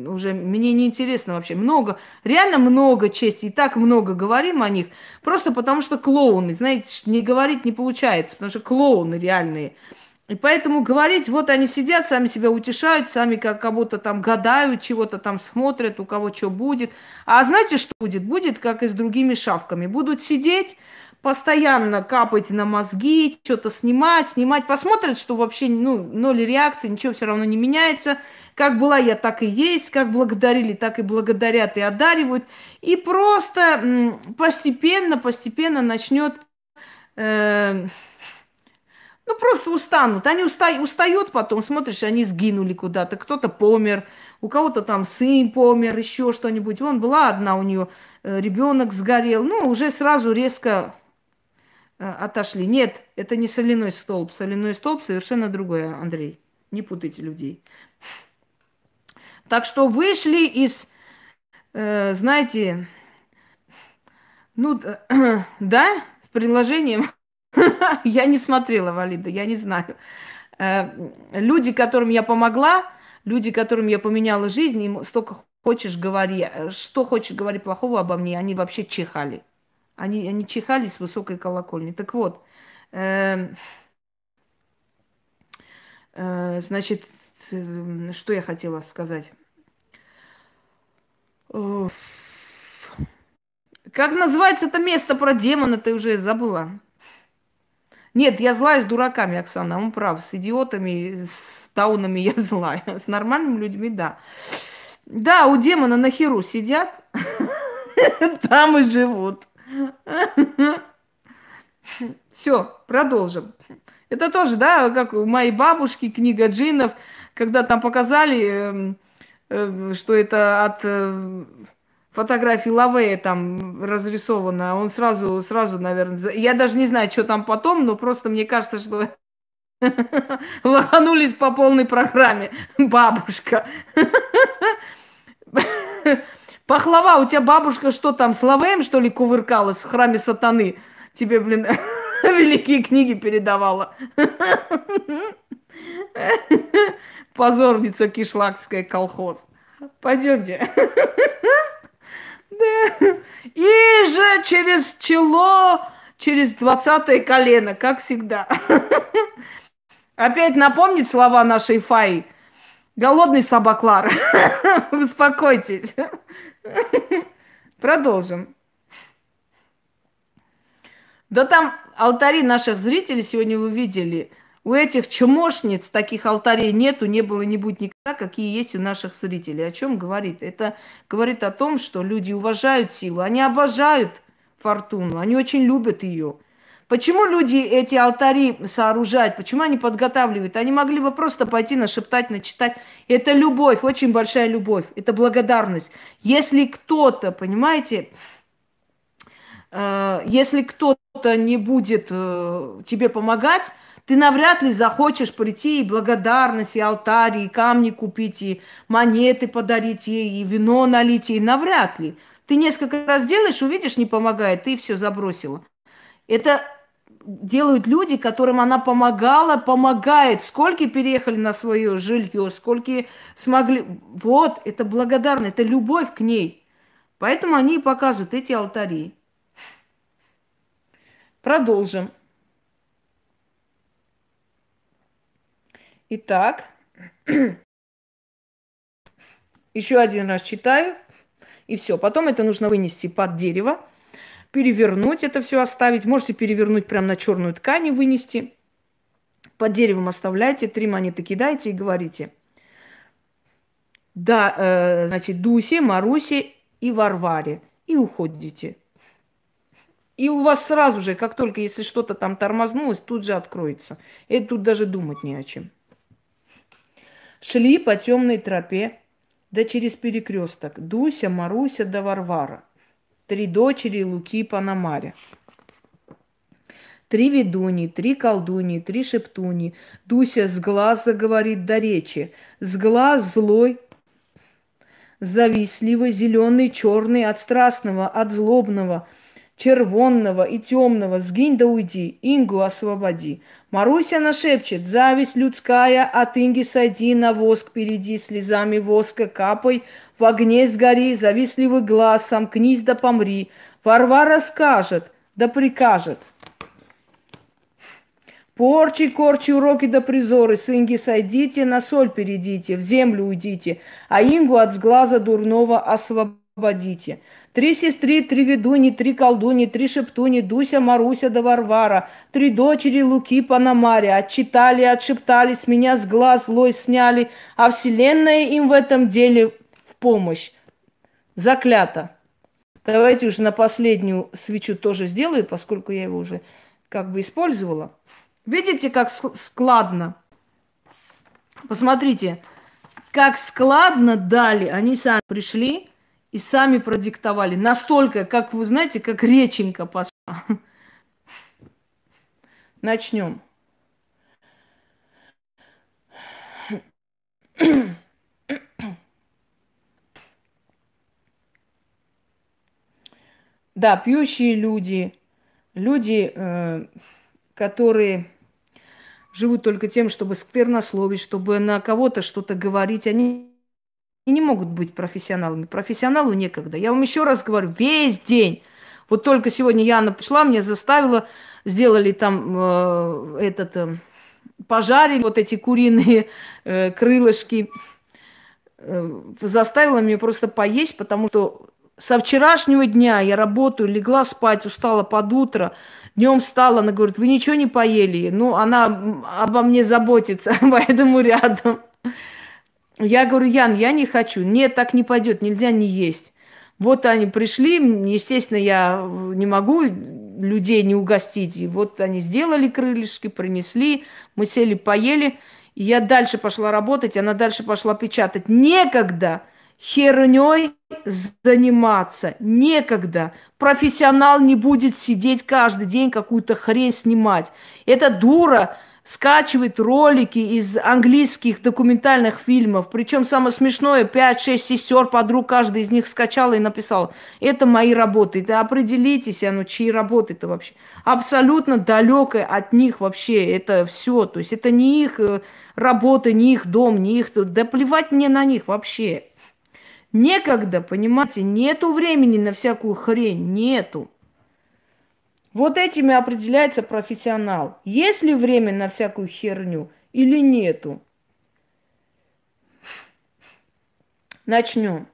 уже мне неинтересно вообще. Много, реально много чести, и так много говорим о них, просто потому что клоуны, знаете, не говорить не получается, потому что клоуны реальные. И поэтому говорить, вот они сидят, сами себя утешают, сами как кого-то там гадают, чего-то там смотрят, у кого что будет. А знаете, что будет? Будет, как и с другими шавками. Будут сидеть, постоянно капать на мозги, что-то снимать, снимать, посмотрят, что вообще ну, ноль реакции, ничего все равно не меняется. Как была я, так и есть, как благодарили, так и благодарят и одаривают. И просто постепенно, постепенно начнет... Э, эм, ну, просто устанут. Они уста- устают потом, смотришь, они сгинули куда-то. Кто-то помер, у кого-то там сын помер, еще что-нибудь. Вон была одна у нее, э, ребенок сгорел. Ну, уже сразу резко Э, отошли. Нет, это не соляной столб. Соляной столб совершенно другой, Андрей. Не путайте людей. Так что вышли из, э, знаете, ну, да, с предложением я не смотрела, Валида, я не знаю. Э, люди, которым я помогла, люди, которым я поменяла жизнь, им столько хочешь говори, э, что хочешь говори плохого обо мне, они вообще чихали. Они, они чихали с высокой колокольни. Так вот, э, э, значит, э, что я хотела сказать? Как называется это место про демона, ты уже забыла. Нет, я злая с дураками, Оксана, он прав. С идиотами, с таунами я злая. С нормальными людьми, да. Да, у демона на херу сидят, там и живут. Все, продолжим. Это тоже, да, как у моей бабушки книга джинов, когда там показали, эм, э, что это от э, фотографии Лавея там разрисовано. Он сразу, сразу, наверное... Я даже не знаю, что там потом, но просто мне кажется, что лоханулись по полной программе. Бабушка. Пахлава, у тебя бабушка что там, с лавеем, что ли, кувыркалась в храме сатаны? Тебе, блин, великие книги передавала. Позорница кишлакская колхоз. Пойдемте. Да. И же через чело, через двадцатое колено, как всегда. Опять напомнить слова нашей Фаи. Голодный собаклар. Успокойтесь. Продолжим. Да там алтари наших зрителей сегодня вы видели. У этих чмошниц таких алтарей нету, не было, не будет никогда, какие есть у наших зрителей. О чем говорит? Это говорит о том, что люди уважают силу, они обожают фортуну, они очень любят ее. Почему люди эти алтари сооружают? Почему они подготавливают? Они могли бы просто пойти нашептать, начитать. Это любовь, очень большая любовь. Это благодарность. Если кто-то, понимаете, э, если кто-то не будет э, тебе помогать, ты навряд ли захочешь прийти и благодарность, и алтарь, и камни купить, и монеты подарить ей, и вино налить ей. Навряд ли. Ты несколько раз делаешь, увидишь, не помогает, ты все забросила. Это делают люди, которым она помогала, помогает. Сколько переехали на свое жилье, сколько смогли. Вот, это благодарность, это любовь к ней. Поэтому они и показывают эти алтари. Продолжим. Итак, еще один раз читаю, и все. Потом это нужно вынести под дерево перевернуть это все, оставить. Можете перевернуть прямо на черную ткань и вынести. Под деревом оставляйте, три монеты кидайте и говорите. Да, э, значит, Дусе, Марусе и Варваре. И уходите. И у вас сразу же, как только если что-то там тормознулось, тут же откроется. И тут даже думать не о чем. Шли по темной тропе, да через перекресток. Дуся, Маруся да Варвара – три дочери Луки Панамаря, Три ведуни, три колдуни, три шептуни. Дуся с глаза говорит до речи. С глаз злой, завистливый, зеленый, черный, от страстного, от злобного, червонного и темного. Сгинь да уйди, Ингу освободи. Маруся нашепчет, зависть людская, от Инги сойди на воск, перейди слезами воска, капай в огне сгори, завистливый глаз, сомкнись да помри. Варвара скажет, да прикажет. Порчи, корчи, уроки да призоры, сынги сойдите, на соль перейдите, в землю уйдите, а ингу от сглаза дурного освободите. Три сестры, три ведуни, три колдуни, три шептуни, Дуся, Маруся да Варвара, три дочери Луки Панамаря отчитали, отшептались, меня с глаз злой сняли, а вселенная им в этом деле помощь. Заклято. Давайте уже на последнюю свечу тоже сделаю, поскольку я его уже как бы использовала. Видите, как складно? Посмотрите, как складно дали. Они сами пришли и сами продиктовали. Настолько, как вы знаете, как реченька пошла. Начнем. Да, пьющие люди, люди, э, которые живут только тем, чтобы сквернословить, чтобы на кого-то что-то говорить, они не могут быть профессионалами. Профессионалу некогда. Я вам еще раз говорю, весь день. Вот только сегодня Яна пришла, мне заставила, сделали там э, этот, э, пожарили вот эти куриные э, крылышки, э, заставила меня просто поесть, потому что со вчерашнего дня я работаю, легла спать, устала под утро, днем встала, она говорит, вы ничего не поели. Ну, она обо мне заботится, поэтому рядом. Я говорю, Ян, я не хочу. Нет, так не пойдет, нельзя не есть. Вот они пришли, естественно, я э, не могу людей не угостить. И вот они сделали крылышки, принесли, мы сели, поели. И я дальше пошла работать, она дальше пошла печатать. Некогда херней заниматься. Некогда. Профессионал не будет сидеть каждый день какую-то хрень снимать. Эта дура скачивает ролики из английских документальных фильмов. Причем самое смешное, 5-6 сестер, подруг, каждый из них скачал и написал это мои работы. Да определитесь, оно, а ну, чьи работы это вообще. Абсолютно далекое от них вообще это все. То есть это не их э, работа, не их дом, не их... Да плевать мне на них вообще. Некогда, понимаете, нету времени на всякую хрень, нету. Вот этими определяется профессионал. Есть ли время на всякую херню или нету? Начнем.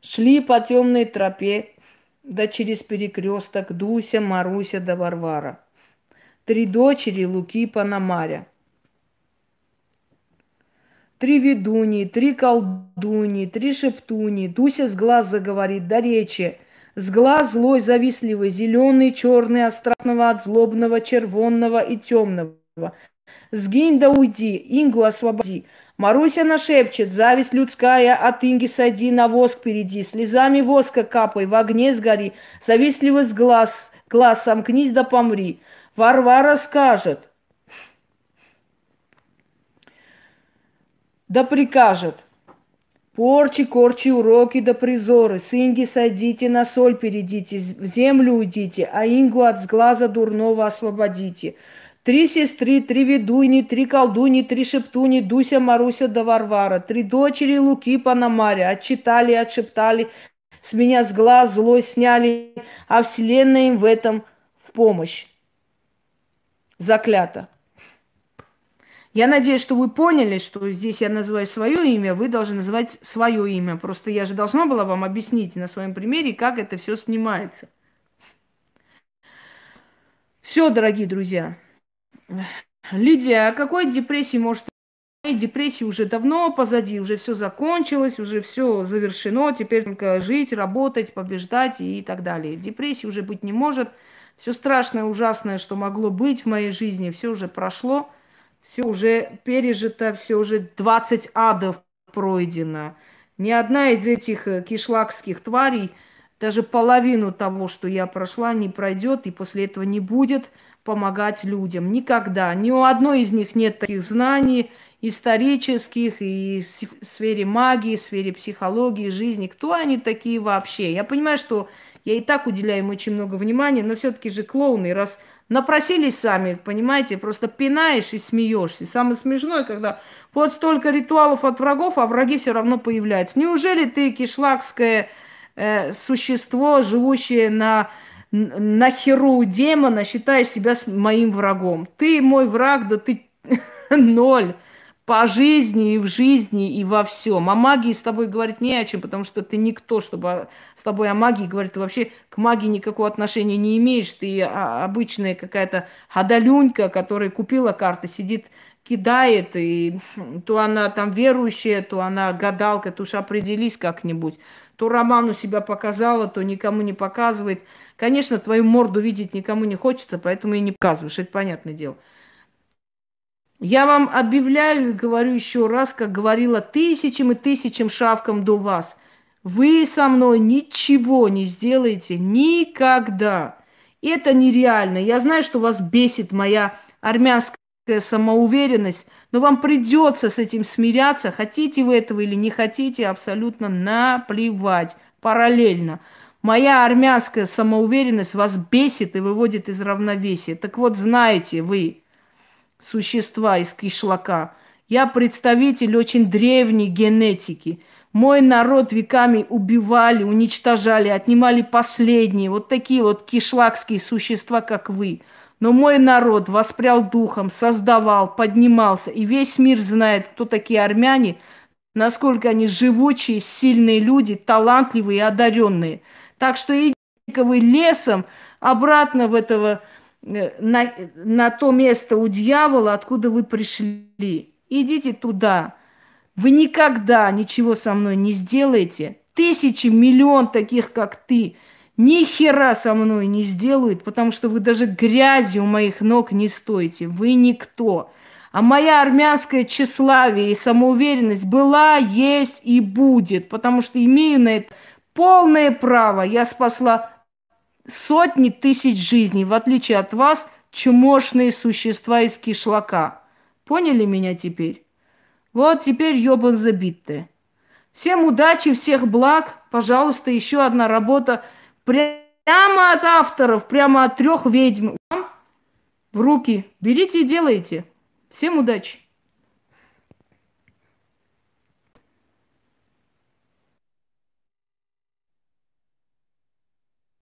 Шли по темной тропе, да через перекресток Дуся, Маруся да Варвара. Три дочери Луки Пономаря – Три ведуни, три колдуни, три шептуни, Дуся с глаз заговорит, до речи. С глаз злой завистливый, зеленый, черный, от страстного, от злобного, червонного и темного. Сгинь да уйди, Ингу освободи. Маруся нашепчет, зависть людская, от Инги сади, на воск перейди, слезами воска капай, в огне сгори, завистливый с глаз, глаз сомкнись да помри. Варвара скажет, да прикажет. Порчи, корчи, уроки да призоры, сынги садите, на соль перейдите, в землю уйдите, а ингу от сглаза дурного освободите. Три сестры, три ведуни, три колдуни, три шептуни, Дуся, Маруся да Варвара, три дочери Луки панамаря. отчитали, отшептали, с меня с глаз злой сняли, а вселенная им в этом в помощь. Заклято. Я надеюсь, что вы поняли, что здесь я называю свое имя, вы должны называть свое имя. Просто я же должна была вам объяснить на своем примере, как это все снимается. Все, дорогие друзья. Лидия, о какой депрессии может депрессии уже давно позади, уже все закончилось, уже все завершено, теперь только жить, работать, побеждать и так далее. Депрессии уже быть не может. Все страшное, ужасное, что могло быть в моей жизни, все уже прошло все уже пережито, все уже 20 адов пройдено. Ни одна из этих э, кишлакских тварей даже половину того, что я прошла, не пройдет и после этого не будет помогать людям. Никогда. Ни у одной из них нет таких знаний исторических и в сфере магии, в сфере психологии, жизни. Кто они такие вообще? Я понимаю, что я и так уделяю им очень много внимания, но все-таки же клоуны, раз Напросились сами, понимаете, просто пинаешь и смеешься. самое смешное, когда вот столько ритуалов от врагов, а враги все равно появляются. Неужели ты кишлакское э, существо, живущее на на херу демона, считаешь себя моим врагом. Ты мой враг, да ты ноль по жизни и в жизни и во всем. О а магии с тобой говорить не о чем, потому что ты никто, чтобы с тобой о магии говорить. Ты вообще к магии никакого отношения не имеешь. Ты а, обычная какая-то ходолюнька, которая купила карты, сидит, кидает, и то она там верующая, то она гадалка, то уж определись как-нибудь. То Роману себя показала, то никому не показывает. Конечно, твою морду видеть никому не хочется, поэтому и не показываешь, это понятное дело. Я вам объявляю и говорю еще раз, как говорила тысячам и тысячам шавкам до вас. Вы со мной ничего не сделаете никогда. Это нереально. Я знаю, что вас бесит моя армянская самоуверенность, но вам придется с этим смиряться. Хотите вы этого или не хотите, абсолютно наплевать. Параллельно. Моя армянская самоуверенность вас бесит и выводит из равновесия. Так вот, знаете вы, существа из кишлака. Я представитель очень древней генетики. Мой народ веками убивали, уничтожали, отнимали последние, вот такие вот кишлакские существа, как вы. Но мой народ воспрял духом, создавал, поднимался. И весь мир знает, кто такие армяне, насколько они живучие, сильные люди, талантливые и одаренные. Так что идите вы лесом обратно в этого Э, на, на то место у дьявола, откуда вы пришли. Идите туда. Вы никогда ничего со мной не сделаете. Тысячи, миллион таких, как ты, ни хера со мной не сделают, потому что вы даже грязи у моих ног не стоите. Вы никто. А моя армянская тщеславие и самоуверенность была, есть и будет, потому что имею на это полное право. Я спасла сотни тысяч жизней, в отличие от вас, чумошные существа из кишлака. Поняли меня теперь? Вот теперь ёбан забит ты. Всем удачи, всех благ. Пожалуйста, еще одна работа прямо от авторов, прямо от трех ведьм. Вам в руки берите и делайте. Всем удачи.